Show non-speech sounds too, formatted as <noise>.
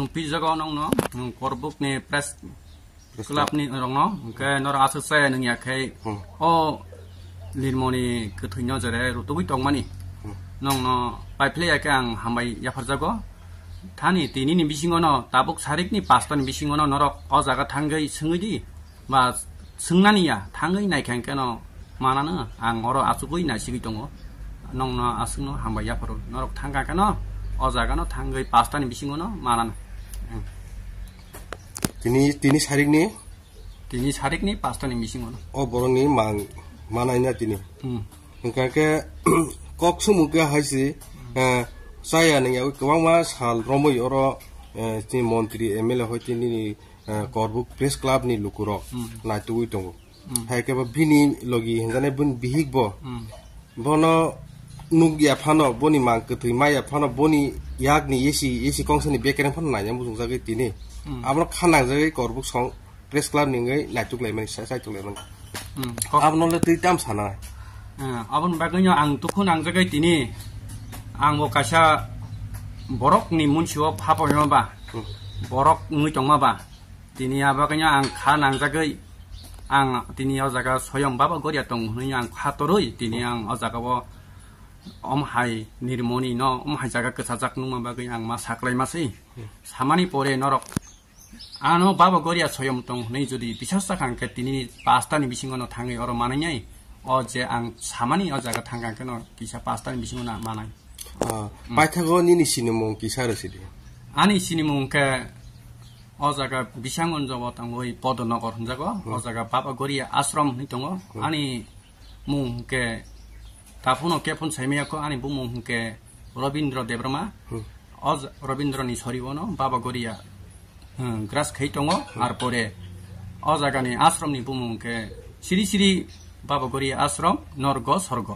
nung pizza ko nung no nung korbuk ni press club ni nung no kaya nung asa sa nung yak kay o lin mo ni kuthin yon jare ruto wito ng mani nung no by play ay kang hamay yaparza ko thani tini ni bisingo no tapok sarik ni pasta ni bisingo no nung o zaga thanggay sungudi ma sungnani ya thanggay na kaya kano mana na ang oro asu ko ina sigi tungo nung no asu no hamay yaparo nung thanggay kano o zaga no thanggay pasta ni bisingo no mana na <clears throat> কচোন মোকছি চাই সাল রমৈরো মন্ত্রী M L এ হয় Karbook press club নি লুকুর নাইটুই দিনে লগি হেজানে বিহিকব বন n u n g ya p a n o boni mang ke t u i ma ya p a n o boni yak ni yesi yesi kong s e n i bek kan p a n o nanya musung sa ge tini amro khana ge korbuk song press club ni ge la c u k l e i man sa sa chuk lai man amno le tri tam sana abon ba ge n ang tu k u n ang a ge tini ang bo kasha borok ni mun c h o w a phapo no ba borok ngi c o n g ma ba tini aba ge n ang khana ge ang tini ya jaga soyong baba goria tong n y ang khatoroi tini ang o z a g a bo om hai nirmoni no om hai jaga kesajak numa bagi yang mas haklay masih samani pore norok ano baba goria soyom tong nai jodi bisasa kan keti ni pasta ni bisingo no tangi oro mana nyai oje ang samani o jaga tangkang keno kisa pasta ni bisingo na mana Baitago ni ni sinimong kisa ro sidi ani sinimong ke o jaga bisang onjo botang woi podo nokor njago o jaga baba goria asrom nitongo ani mung ke তাফোন অকেফোন চাইমিয়াকো আনি বুমু হুকে ৰবীন্দ্ৰ দেৱৰমা অজ ৰবীন্দ্ৰ নিচৰিব ন বাবা গৰিয়া গ্ৰাস খাই টঙ আৰু পৰে অজাগানি আশ্ৰম নি বুমু হুকে শ্ৰী শ্ৰী আশ্ৰম নৰ্গ স্বৰ্গ